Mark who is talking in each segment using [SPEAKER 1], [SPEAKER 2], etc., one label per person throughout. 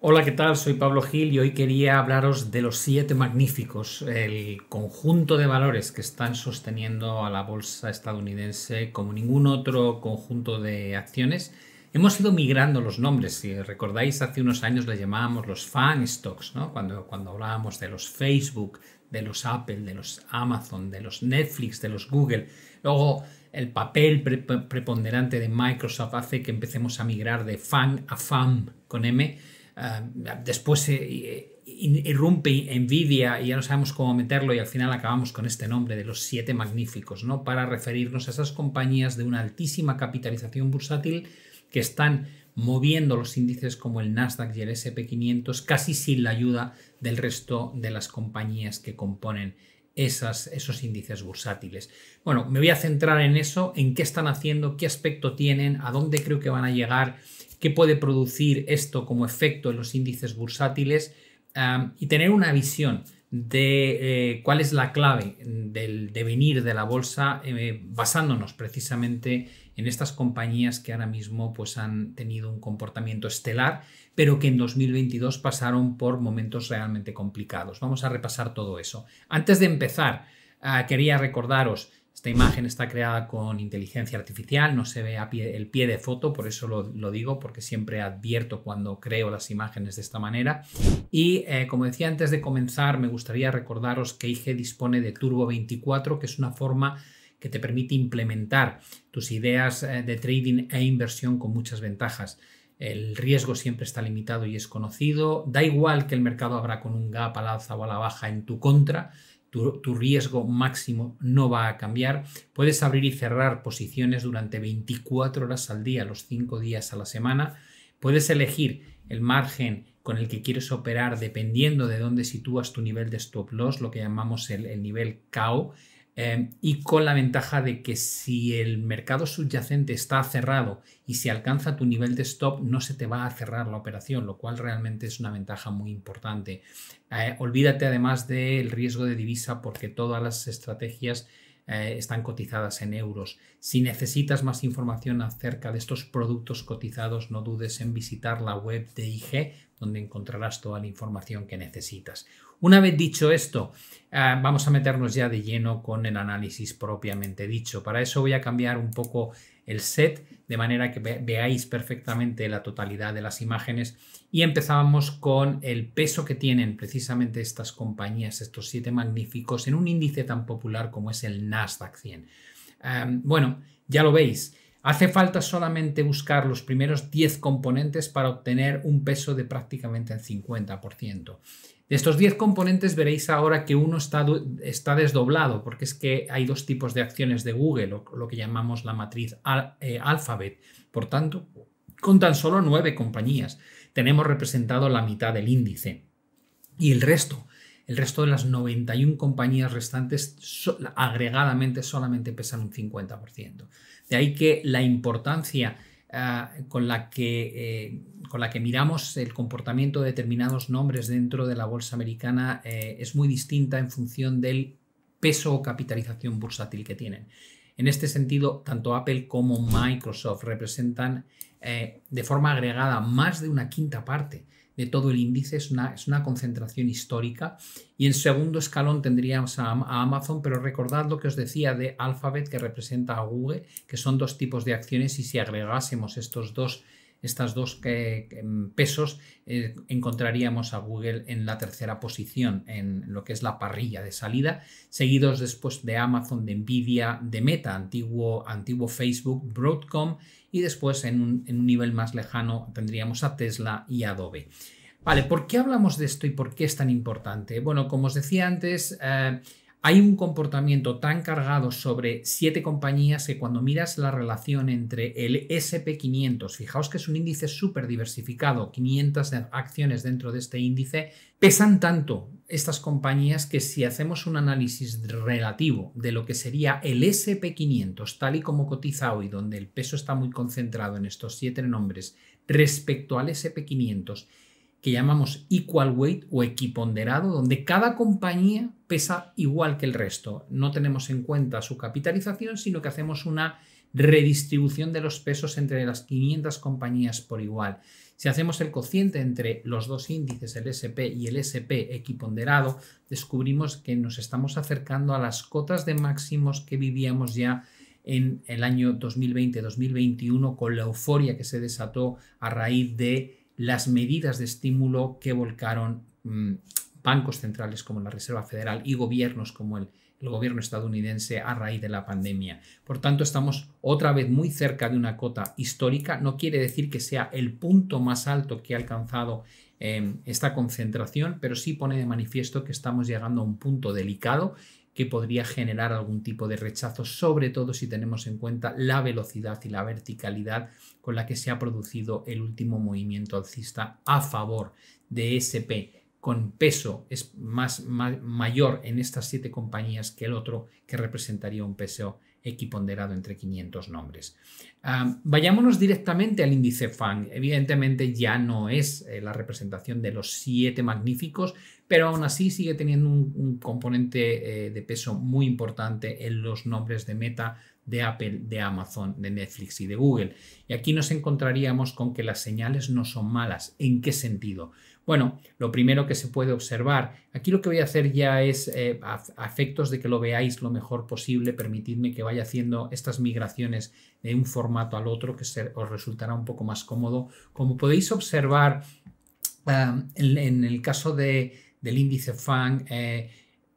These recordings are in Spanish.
[SPEAKER 1] Hola, ¿qué tal? Soy Pablo Gil y hoy quería hablaros de los siete magníficos, el conjunto de valores que están sosteniendo a la bolsa estadounidense como ningún otro conjunto de acciones. Hemos ido migrando los nombres, si recordáis hace unos años le llamábamos los fan stocks, ¿no? cuando, cuando hablábamos de los Facebook, de los Apple, de los Amazon, de los Netflix, de los Google. Luego el papel preponderante de Microsoft hace que empecemos a migrar de FAN a FAM con M. Eh, después eh, irrumpe Nvidia y ya no sabemos cómo meterlo y al final acabamos con este nombre de los siete magníficos, ¿no? Para referirnos a esas compañías de una altísima capitalización bursátil que están moviendo los índices como el Nasdaq y el SP500 casi sin la ayuda del resto de las compañías que componen esos índices bursátiles. Bueno, me voy a centrar en eso, en qué están haciendo, qué aspecto tienen, a dónde creo que van a llegar, qué puede producir esto como efecto en los índices bursátiles y tener una visión de eh, cuál es la clave del devenir de la bolsa eh, basándonos precisamente en estas compañías que ahora mismo pues, han tenido un comportamiento estelar pero que en 2022 pasaron por momentos realmente complicados. Vamos a repasar todo eso. Antes de empezar, ah, quería recordaros, esta imagen está creada con inteligencia artificial, no se ve el pie de foto, por eso lo, digo, porque siempre advierto cuando creo las imágenes de esta manera. Y eh, como decía antes de comenzar, me gustaría recordaros que IG dispone de Turbo 24, que es una forma que te permite implementar tus ideas eh, de trading e inversión con muchas ventajas el riesgo siempre está limitado y es conocido, da igual que el mercado abra con un gap la alza o a la baja en tu contra, tu, riesgo máximo no va a cambiar. Puedes abrir y cerrar posiciones durante 24 horas al día, los 5 días a la semana. Puedes elegir el margen con el que quieres operar dependiendo de dónde sitúas tu nivel de stop loss, lo que llamamos el, el nivel KO. Em, y con la ventaja de que si el mercado subyacente está cerrado y si alcanza tu nivel de stop, no se te va a cerrar la operación, lo cual realmente es una ventaja muy importante. Eh, olvídate además del riesgo de divisa porque todas las estrategias eh, están cotizadas en euros. Si necesitas más información acerca de estos productos cotizados, no dudes en visitar la web de IG, donde encontrarás toda la información que necesitas. Una vez dicho esto, eh, vamos a meternos ya de lleno con el análisis propiamente dicho. Para eso voy a cambiar un poco el set de manera que veáis perfectamente la totalidad de las imágenes y empezamos con el peso que tienen precisamente estas compañías, estos siete magníficos, en un índice tan popular como es el Nasdaq 100. Em, bueno, ya lo veis, Hace falta solamente buscar los primeros 10 componentes para obtener un peso de prácticamente el 50%. De estos 10 componentes veréis ahora que uno está, está, desdoblado, porque es que hay dos tipos de acciones de Google, lo, que llamamos la matriz eh, Alphabet. Por tanto, con tan solo 9 compañías tenemos representado la mitad del índice. Y el resto, el resto de las 91 compañías restantes agregadamente solamente pesan un 50%. De ahí que la importancia eh, con, la que, eh, con, la que, miramos el comportamiento de determinados nombres dentro de la bolsa americana eh, es muy distinta en función del peso o capitalización bursátil que tienen. En este sentido, tanto Apple como Microsoft representan de forma agregada más de una quinta parte de todo el índice, es una, es una concentración histórica. Y en segundo escalón tendríamos a, Amazon, pero recordad lo que os decía de Alphabet, que representa a Google, que son dos tipos de acciones y si agregásemos estos dos estas dos eh, mm, pesos eh, encontraríamos a Google en la tercera posición en lo que es la parrilla de salida, seguidos después de Amazon, de Nvidia, de Meta, antiguo, antiguo Facebook, Broadcom y después en un, nivel más lejano tendríamos a Tesla y Adobe. Vale, ¿por qué hablamos de esto y por qué es tan importante? Bueno, como os decía antes, eh, hay un comportamiento tan cargado sobre siete compañías que cuando miras la relación entre el SP500, fijaos que es un índice súper diversificado, 500 acciones dentro de este índice, pesan tanto estas compañías que si hacemos un análisis relativo de lo que sería el SP500 tal y como cotiza hoy, donde el peso está muy concentrado en estos siete nombres, respecto al SP500 que llamamos equal weight o equiponderado, donde cada compañía pesa igual que el resto. No tenemos en cuenta su capitalización, sino que hacemos una redistribución de los pesos entre las 500 compañías por igual. Si hacemos el cociente entre los dos índices, el SP y el SP equiponderado, descubrimos que nos estamos acercando a las cotas de máximos que vivíamos ya en el año 2020-2021 con la euforia que se desató a raíz de las medidas de estímulo que volcaron mm, bancos centrales como la Reserva Federal y gobiernos como el, gobierno estadounidense a raíz de la pandemia. Por tanto, estamos otra vez muy cerca de una cota histórica. No quiere decir que sea el punto más alto que ha alcanzado eh, esta concentración, pero sí pone de manifiesto que estamos llegando a un punto delicado que podría generar algún tipo de rechazo, sobre todo si tenemos en cuenta la velocidad y la verticalidad con la que se ha producido el último movimiento alcista a favor de SP, con peso es más, mayor en estas siete compañías que el otro, que representaría un peso equiponderado entre 500 nombres. Ah, vayámonos directamente al índice FANG. Evidentemente ya no es eh, la representación de los siete magníficos, pero aún así sigue teniendo un, componente eh, de peso muy importante en los nombres de Meta, de Apple, de Amazon, de Netflix y de Google. Y aquí nos encontraríamos con que las señales no son malas. ¿En qué sentido? Bueno, lo primero que se puede observar, aquí lo que voy a hacer ya es, eh, a, efectos de que lo veáis lo mejor posible, permitidme que vaya haciendo estas migraciones de un formato al otro que os resultará un poco más cómodo. Como podéis observar, ah, en, el caso del índice FANG, eh,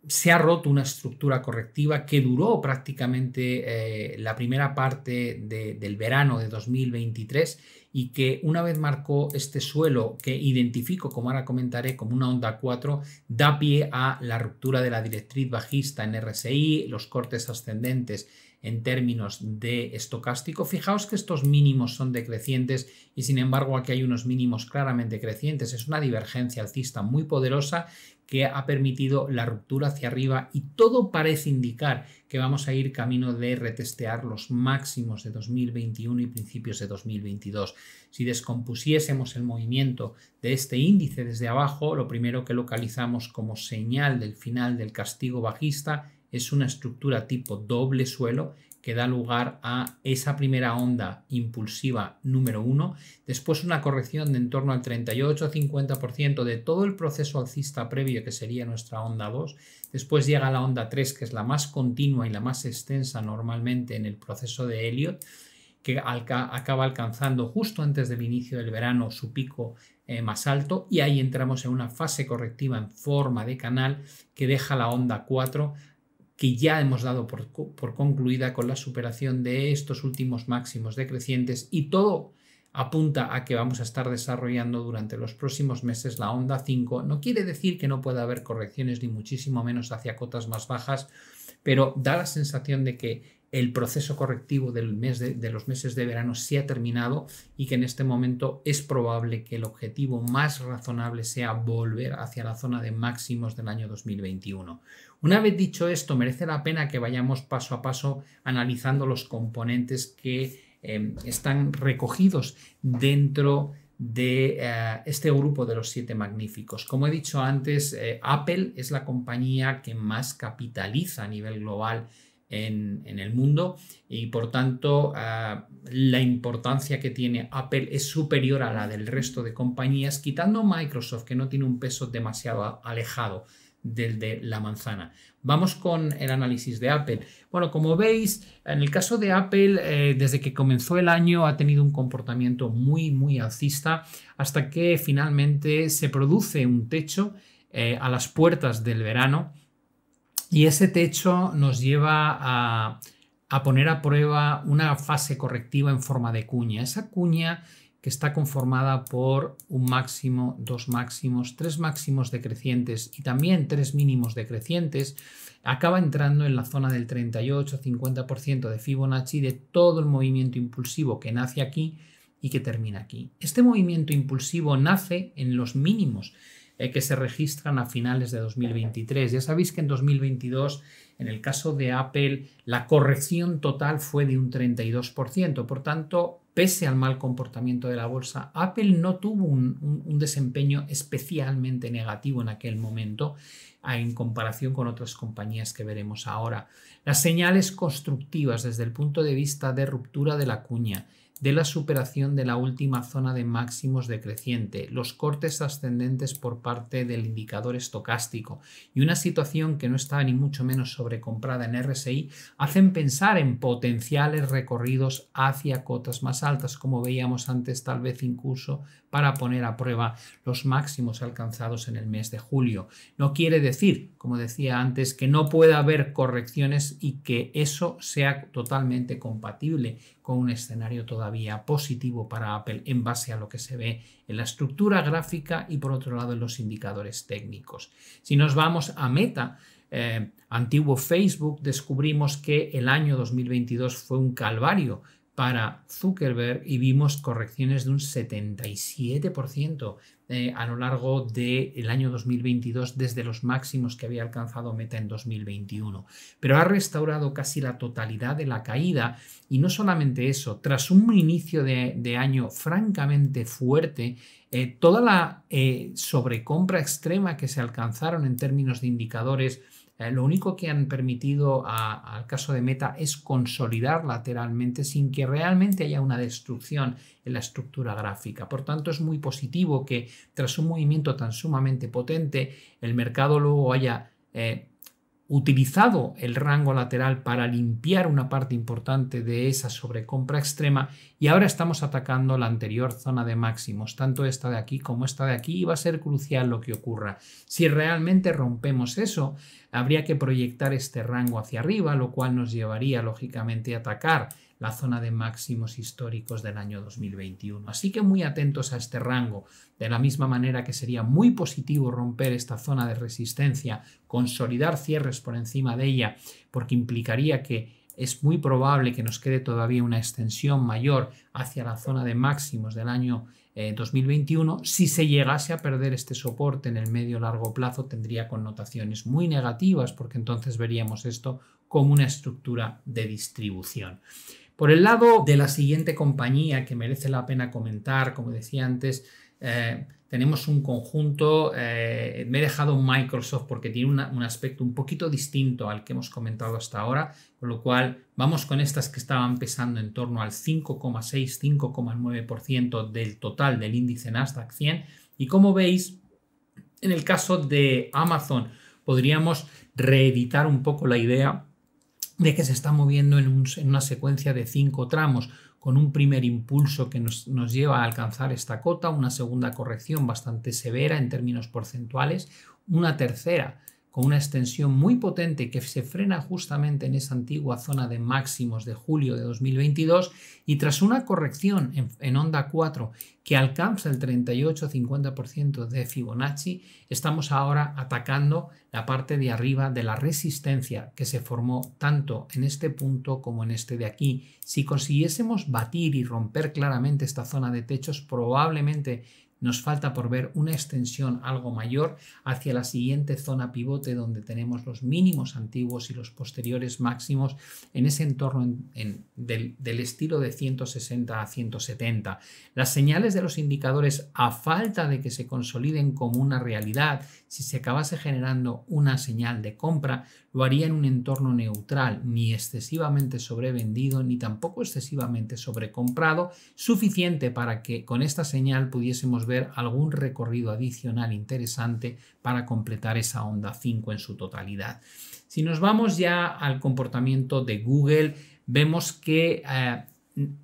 [SPEAKER 1] se ha roto una estructura correctiva que duró prácticamente eh, la primera parte del verano de 2023 y que una vez marcó este suelo que identifico, como ahora comentaré, como una onda 4, da pie a la ruptura de la directriz bajista en RSI, los cortes ascendentes en términos de estocástico. Fijaos que estos mínimos son decrecientes y sin embargo aquí hay unos mínimos claramente crecientes. Es una divergencia alcista muy poderosa que ha permitido la ruptura hacia arriba y todo parece indicar que vamos a ir camino de retestear los máximos de 2021 y principios de 2022. Si descompusiésemos el movimiento de este índice desde abajo, lo primero que localizamos como señal del final del castigo bajista es una estructura tipo doble suelo que da lugar a esa primera onda impulsiva número 1, después una corrección de en torno al 38-50% de todo el proceso alcista previo que sería nuestra onda 2, después llega la onda 3 que es la más continua y la más extensa normalmente en el proceso de Elliot, que acaba alcanzando justo antes del inicio del verano su pico eh, más alto y ahí entramos en una fase correctiva en forma de canal que deja la onda 4 que ya hemos dado por, por concluida con la superación de estos últimos máximos decrecientes y todo apunta a que vamos a estar desarrollando durante los próximos meses la onda 5. No quiere decir que no pueda haber correcciones ni muchísimo menos hacia cotas más bajas, pero da la sensación de que el proceso correctivo del mes de, los meses de verano se ha terminado y que en este momento es probable que el objetivo más razonable sea volver hacia la zona de máximos del año 2021. Una vez dicho esto, merece la pena que vayamos paso a paso analizando los componentes que em, están recogidos dentro de eh, este grupo de los siete magníficos. Como he dicho antes, eh, Apple es la compañía que más capitaliza a nivel global en, el mundo y por tanto ah, la importancia que tiene Apple es superior a la del resto de compañías, quitando Microsoft que no tiene un peso demasiado alejado del de la manzana. Vamos con el análisis de Apple. Bueno, como veis, en el caso de Apple, eh, desde que comenzó el año ha tenido un comportamiento muy, muy alcista hasta que finalmente se produce un techo eh, a las puertas del verano y ese techo nos lleva a, poner a prueba una fase correctiva en forma de cuña. Esa cuña que está conformada por un máximo, dos máximos, tres máximos decrecientes y también tres mínimos decrecientes, acaba entrando en la zona del 38-50% de Fibonacci de todo el movimiento impulsivo que nace aquí y que termina aquí. Este movimiento impulsivo nace en los mínimos eh, que se registran a finales de 2023. Ya sabéis que en 2022, en el caso de Apple, la corrección total fue de un 32%. Por tanto, pese al mal comportamiento de la bolsa, Apple no tuvo un desempeño especialmente negativo en aquel momento en comparación con otras compañías que veremos ahora. Las señales constructivas desde el punto de vista de ruptura de la cuña, de la superación de la última zona de máximos decreciente, los cortes ascendentes por parte del indicador estocástico y una situación que no estaba ni mucho menos sobrecomprada en RSI hacen pensar en potenciales recorridos hacia cotas más altas, como veíamos antes tal vez incluso para poner a prueba los máximos alcanzados en el mes de julio. No quiere decir, como decía antes, que no pueda haber correcciones y que eso sea totalmente compatible con un escenario todavía positivo para Apple en base a lo que se ve en la estructura gráfica y por otro lado en los indicadores técnicos. Si nos vamos a Meta, eh, antiguo Facebook, descubrimos que el año 2022 fue un calvario para Zuckerberg y vimos correcciones de un 77%. Eh, a lo largo del el año 2022 desde los máximos que había alcanzado Meta en 2021. Pero ha restaurado casi la totalidad de la caída y no solamente eso, tras un inicio de, año francamente fuerte, eh, toda la eh, sobrecompra extrema que se alcanzaron en términos de indicadores eh, lo único que han permitido al caso de Meta es consolidar lateralmente sin que realmente haya una destrucción en la estructura gráfica. Por tanto, es muy positivo que tras un movimiento tan sumamente potente, el mercado luego haya eh, utilizado el rango lateral para limpiar una parte importante de esa sobrecompra extrema y ahora estamos atacando la anterior zona de máximos, tanto esta de aquí como esta de aquí y va a ser crucial lo que ocurra. Si realmente rompemos eso, habría que proyectar este rango hacia arriba, lo cual nos llevaría lógicamente a atacar la zona de máximos históricos del año 2021. Así que muy atentos a este rango, de la misma manera que sería muy positivo romper esta zona de resistencia, consolidar cierres por encima de ella, porque implicaría que es muy probable que nos quede todavía una extensión mayor hacia la zona de máximos del año 2021. Eh, si se llegase a perder este soporte en el medio largo plazo tendría connotaciones muy negativas porque entonces veríamos esto como una estructura de distribución. Por el lado de la siguiente compañía que merece la pena comentar, como decía antes, eh, tenemos un conjunto, eh, me he dejado Microsoft porque tiene un aspecto un poquito distinto al que hemos comentado hasta ahora, con lo cual vamos con estas que estaban pesando en torno al 5,6-5,9% del total del índice Nasdaq 100. Y como veis, en el caso de Amazon, podríamos reeditar un poco la idea de que se está moviendo en, una secuencia de cinco tramos, con un primer impulso que nos, nos, lleva a alcanzar esta cota, una segunda corrección bastante severa en términos porcentuales, una tercera con una extensión muy potente que se frena justamente en esa antigua zona de máximos de julio de 2022 y tras una corrección en, onda 4 que alcanza el 38-50% de Fibonacci, estamos ahora atacando la parte de arriba de la resistencia que se formó tanto en este punto como en este de aquí. Si consiguiésemos batir y romper claramente esta zona de techos, probablemente nos falta por ver una extensión algo mayor hacia la siguiente zona pivote donde tenemos los mínimos antiguos y los posteriores máximos en ese entorno del, del estilo de 160 a 170. Las señales de los indicadores a falta de que se consoliden como una realidad, si se acabase generando una señal de compra, lo haría en un entorno neutral, ni excesivamente sobrevendido, ni tampoco excesivamente sobrecomprado, suficiente para que con esta señal pudiésemos ver algún recorrido adicional interesante para completar esa onda 5 en su totalidad. Si nos vamos ya al comportamiento de Google, vemos que... Eh,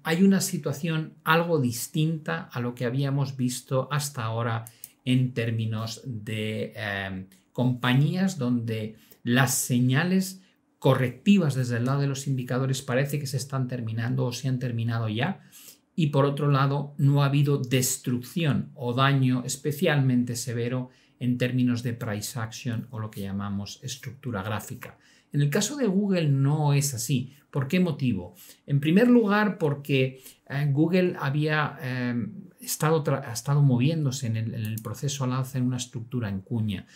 [SPEAKER 1] hay una situación algo distinta a lo que habíamos visto hasta ahora en términos de eh, compañías donde las señales correctivas desde el lado de los indicadores parece que se están terminando o se han terminado ya. Y por otro lado, no ha habido destrucción o daño especialmente severo en términos de price action o lo que llamamos estructura gráfica. En el caso de Google no es así. ¿Por qué motivo? En primer lugar, porque eh, Google había eh, estado ha estado moviéndose en el, proceso al en una estructura en cuña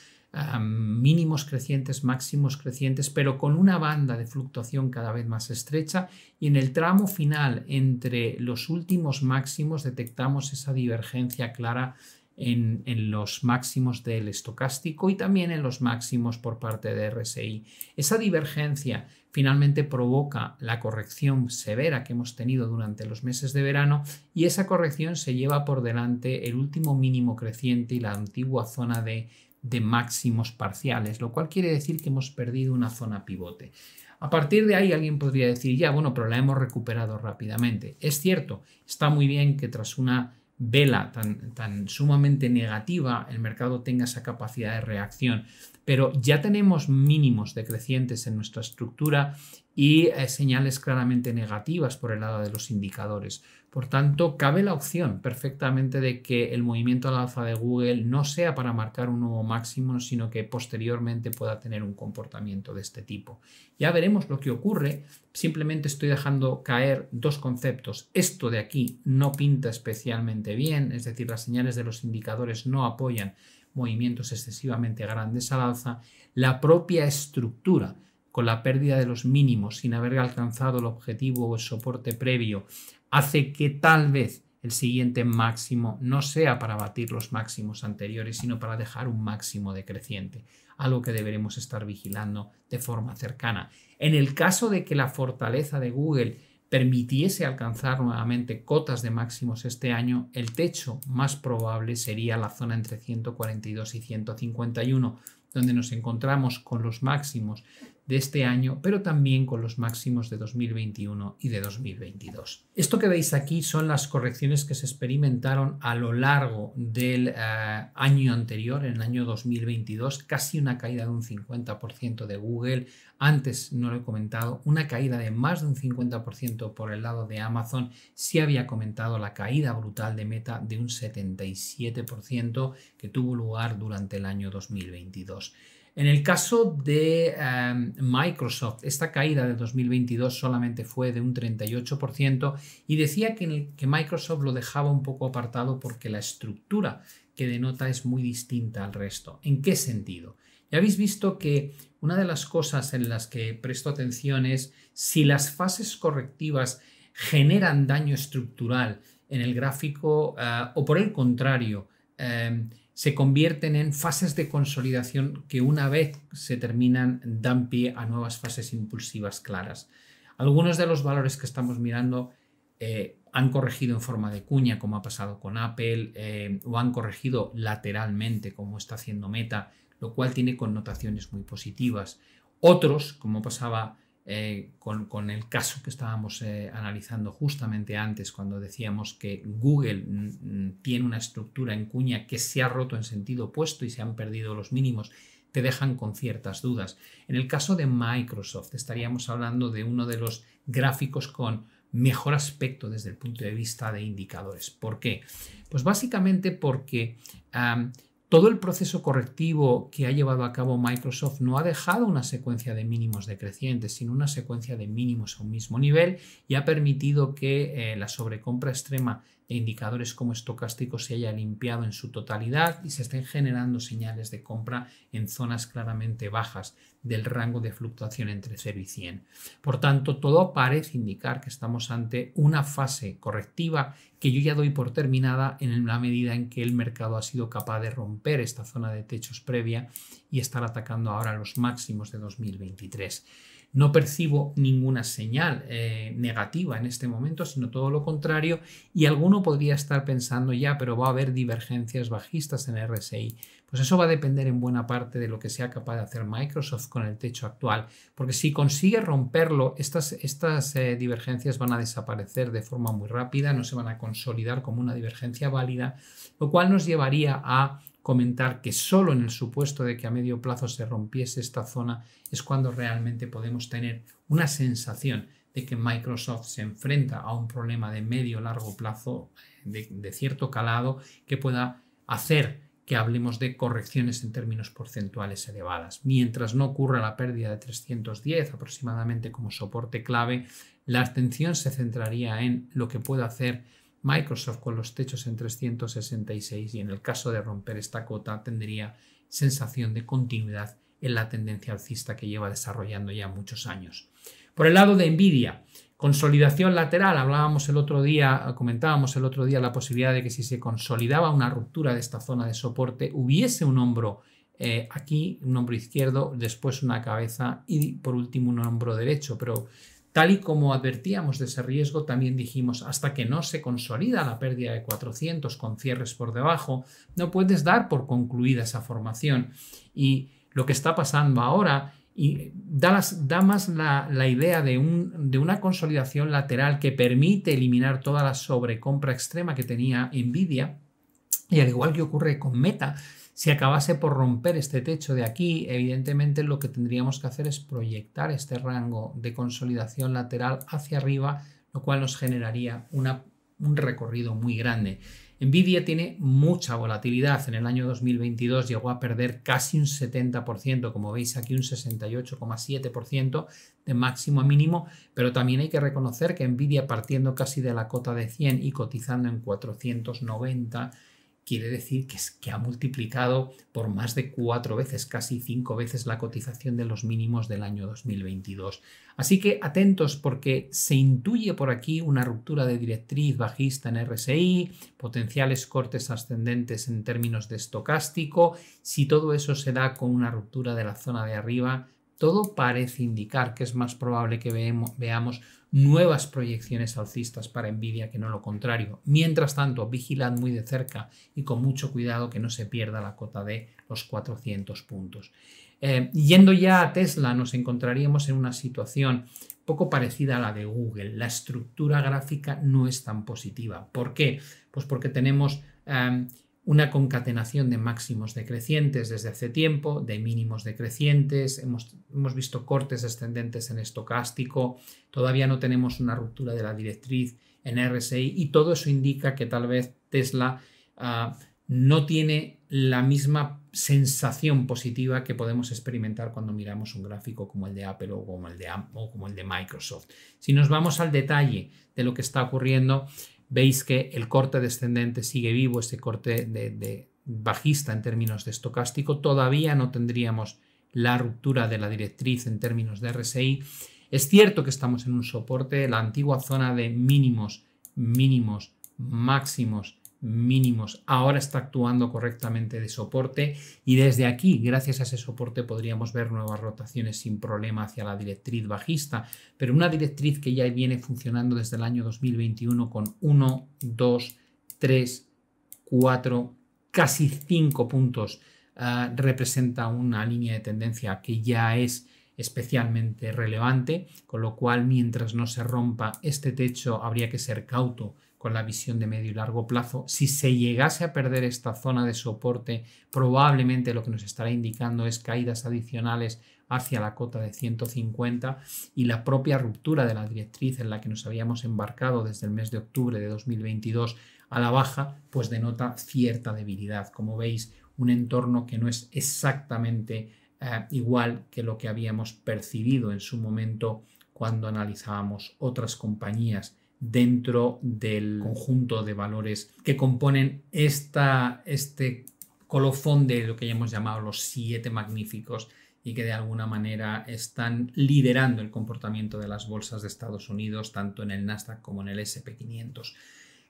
[SPEAKER 1] mínimos crecientes, máximos crecientes, pero con una banda de fluctuación cada vez más estrecha y en el tramo final entre los últimos máximos detectamos esa divergencia clara en, los máximos del estocástico y también en los máximos por parte de RSI. Esa divergencia finalmente provoca la corrección severa que hemos tenido durante los meses de verano y esa corrección se lleva por delante el último mínimo creciente y la antigua zona de de máximos parciales, lo cual quiere decir que hemos perdido una zona pivote. A partir de ahí alguien podría decir, ya, bueno, pero la hemos recuperado rápidamente. Es cierto, está muy bien que tras una vela tan, tan sumamente negativa el mercado tenga esa capacidad de reacción, pero ya tenemos mínimos decrecientes en nuestra estructura y eh, señales claramente negativas por el lado de los indicadores. Por tanto, cabe la opción perfectamente de que el movimiento al alza de Google no sea para marcar un nuevo máximo, sino que posteriormente pueda tener un comportamiento de este tipo. Ya veremos lo que ocurre. Simplemente estoy dejando caer dos conceptos. Esto de aquí no pinta especialmente bien, es decir, las señales de los indicadores no apoyan movimientos excesivamente grandes al alza. La propia estructura con la pérdida de los mínimos sin haber alcanzado el objetivo o el soporte previo, hace que tal vez el siguiente máximo no sea para batir los máximos anteriores, sino para dejar un máximo decreciente, algo que deberemos estar vigilando de forma cercana. En el caso de que la fortaleza de Google permitiese alcanzar nuevamente cotas de máximos este año, el techo más probable sería la zona entre 142 y 151, donde nos encontramos con los máximos de este año, pero también con los máximos de 2021 y de 2022. Esto que veis aquí son las correcciones que se experimentaron a lo largo del eh, año anterior, en el año 2022, casi una caída de un 50% de Google. Antes no lo he comentado, una caída de más de un 50% por el lado de Amazon. Sí había comentado la caída brutal de Meta de un 77% que tuvo lugar durante el año 2022. En el caso de em, Microsoft, esta caída de 2022 solamente fue de un 38% y decía que, que Microsoft lo dejaba un poco apartado porque la estructura que denota es muy distinta al resto. ¿En qué sentido? Ya habéis visto que una de las cosas en las que presto atención es si las fases correctivas generan daño estructural en el gráfico eh, o por el contrario, em, se convierten en fases de consolidación que una vez se terminan dan pie a nuevas fases impulsivas claras. Algunos de los valores que estamos mirando eh, han corregido en forma de cuña, como ha pasado con Apple, eh, o han corregido lateralmente, como está haciendo Meta, lo cual tiene connotaciones muy positivas. Otros, como pasaba eh, con, el caso que estábamos eh, analizando justamente antes, cuando decíamos que Google mm, mm, tiene una estructura en cuña que se ha roto en sentido opuesto y se han perdido los mínimos, te dejan con ciertas dudas. En el caso de Microsoft, estaríamos hablando de uno de los gráficos con mejor aspecto desde el punto de vista de indicadores. ¿Por qué? Pues básicamente porque todo el proceso correctivo que ha llevado a cabo Microsoft no ha dejado una secuencia de mínimos decrecientes, sino una secuencia de mínimos a un mismo nivel y ha permitido que eh, la sobrecompra extrema e indicadores como estocástico se haya limpiado en su totalidad y se estén generando señales de compra en zonas claramente bajas del rango de fluctuación entre 0 y 100. Por tanto, todo parece indicar que estamos ante una fase correctiva que yo ya doy por terminada en la medida en que el mercado ha sido capaz de romper esta zona de techos previa y estar atacando ahora los máximos de 2023. No percibo ninguna señal eh, negativa en este momento, sino todo lo contrario. Y alguno podría estar pensando ya, pero va a haber divergencias bajistas en RSI. Pues eso va a depender en buena parte de lo que sea capaz de hacer Microsoft con el techo actual, porque si consigue romperlo, estas, eh, divergencias van a desaparecer de forma muy rápida, no se van a consolidar como una divergencia válida, lo cual nos llevaría a comentar que solo en el supuesto de que a medio plazo se rompiese esta zona es cuando realmente podemos tener una sensación de que Microsoft se enfrenta a un problema de medio largo plazo de, cierto calado que pueda hacer que hablemos de correcciones en términos porcentuales elevadas. Mientras no ocurra la pérdida de 310 aproximadamente como soporte clave, la atención se centraría en lo que pueda hacer Microsoft con los techos en 366 y en el caso de romper esta cota tendría sensación de continuidad en la tendencia alcista que lleva desarrollando ya muchos años. Por el lado de Nvidia, consolidación lateral, hablábamos el otro día, comentábamos el otro día la posibilidad de que si se consolidaba una ruptura de esta zona de soporte, hubiese un hombro eh, aquí, un hombro izquierdo, después una cabeza y por último un hombro derecho, pero Tal y como advertíamos de ese riesgo, también dijimos, hasta que no se consolida la pérdida de 400 con cierres por debajo, no puedes dar por concluida esa formación. Y lo que está pasando ahora da, más la, idea de, de, una consolidación lateral que permite eliminar toda la sobrecompra extrema que tenía Nvidia. Y al igual que ocurre con Meta, si acabase por romper este techo de aquí, evidentemente lo que tendríamos que hacer es proyectar este rango de consolidación lateral hacia arriba, lo cual nos generaría una, un recorrido muy grande. Nvidia tiene mucha volatilidad. En el año 2022 llegó a perder casi un 70%, como veis aquí un 68,7% de máximo a mínimo, pero también hay que reconocer que Nvidia partiendo casi de la cota de 100 y cotizando en 490, quiere decir que, ha multiplicado por más de cuatro veces, casi cinco veces la cotización de los mínimos del año 2022. Así que atentos porque se intuye por aquí una ruptura de directriz bajista en RSI, potenciales cortes ascendentes en términos de estocástico. Si todo eso se da con una ruptura de la zona de arriba, todo parece indicar que es más probable que veamos, nuevas proyecciones alcistas para Nvidia que no lo contrario. Mientras tanto, vigilad muy de cerca y con mucho cuidado que no se pierda la cota de los 400 puntos. Eh, yendo ya a Tesla, nos encontraríamos en una situación poco parecida a la de Google. La estructura gráfica no es tan positiva. ¿Por qué? Pues porque tenemos... Em, una concatenación de máximos decrecientes desde hace tiempo, de mínimos decrecientes, hemos, visto cortes ascendentes en estocástico, todavía no tenemos una ruptura de la directriz en RSI y todo eso indica que tal vez Tesla ah, no tiene la misma sensación positiva que podemos experimentar cuando miramos un gráfico como el de Apple o como el de, o como el de Microsoft. Si nos vamos al detalle de lo que está ocurriendo, veis que el corte descendente sigue vivo, este corte de, bajista en términos de estocástico, todavía no tendríamos la ruptura de la directriz en términos de RSI. Es cierto que estamos en un soporte, la antigua zona de mínimos, mínimos, máximos mínimos. Ahora está actuando correctamente de soporte y desde aquí, gracias a ese soporte, podríamos ver nuevas rotaciones sin problema hacia la directriz bajista, pero una directriz que ya viene funcionando desde el año 2021 con 1, 2, 3, 4, casi 5 puntos. Ah, representa una línea de tendencia que ya es especialmente relevante, con lo cual mientras no se rompa este techo habría que ser cauto con la visión de medio y largo plazo. Si se llegase a perder esta zona de soporte, probablemente lo que nos estará indicando es caídas adicionales hacia la cota de 150 y la propia ruptura de la directriz en la que nos habíamos embarcado desde el mes de octubre de 2022 a la baja, pues denota cierta debilidad. Como veis, un entorno que no es exactamente eh, igual que lo que habíamos percibido en su momento cuando analizábamos otras compañías dentro del conjunto de valores que componen esta, este colofón de lo que ya hemos llamado los siete magníficos y que de alguna manera están liderando el comportamiento de las bolsas de Estados Unidos, tanto en el Nasdaq como en el SP500.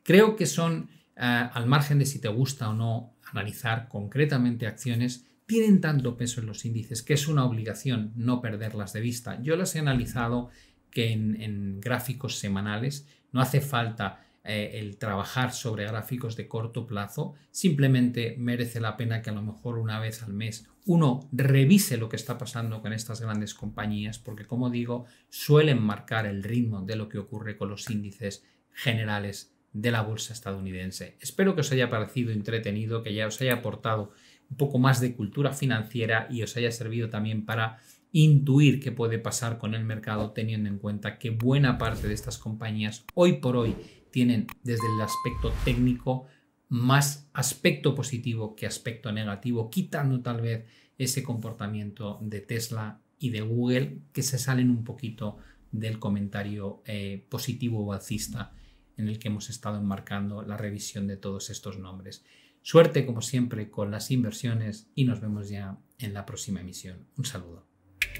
[SPEAKER 1] Creo que son, eh, al margen de si te gusta o no analizar concretamente acciones, tienen tanto peso en los índices que es una obligación no perderlas de vista. Yo las he analizado que en, gráficos semanales. No hace falta eh, el trabajar sobre gráficos de corto plazo. Simplemente merece la pena que a lo mejor una vez al mes uno revise lo que está pasando con estas grandes compañías, porque como digo, suelen marcar el ritmo de lo que ocurre con los índices generales de la bolsa estadounidense. Espero que os haya parecido entretenido, que ya os haya aportado un poco más de cultura financiera y os haya servido también para intuir qué puede pasar con el mercado teniendo en cuenta que buena parte de estas compañías hoy por hoy tienen desde el aspecto técnico más aspecto positivo que aspecto negativo, quitando tal vez ese comportamiento de Tesla y de Google que se salen un poquito del comentario eh, positivo o alcista en el que hemos estado enmarcando la revisión de todos estos nombres. Suerte como siempre con las inversiones y nos vemos ya en la próxima emisión. Un saludo.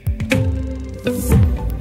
[SPEAKER 1] Thank you.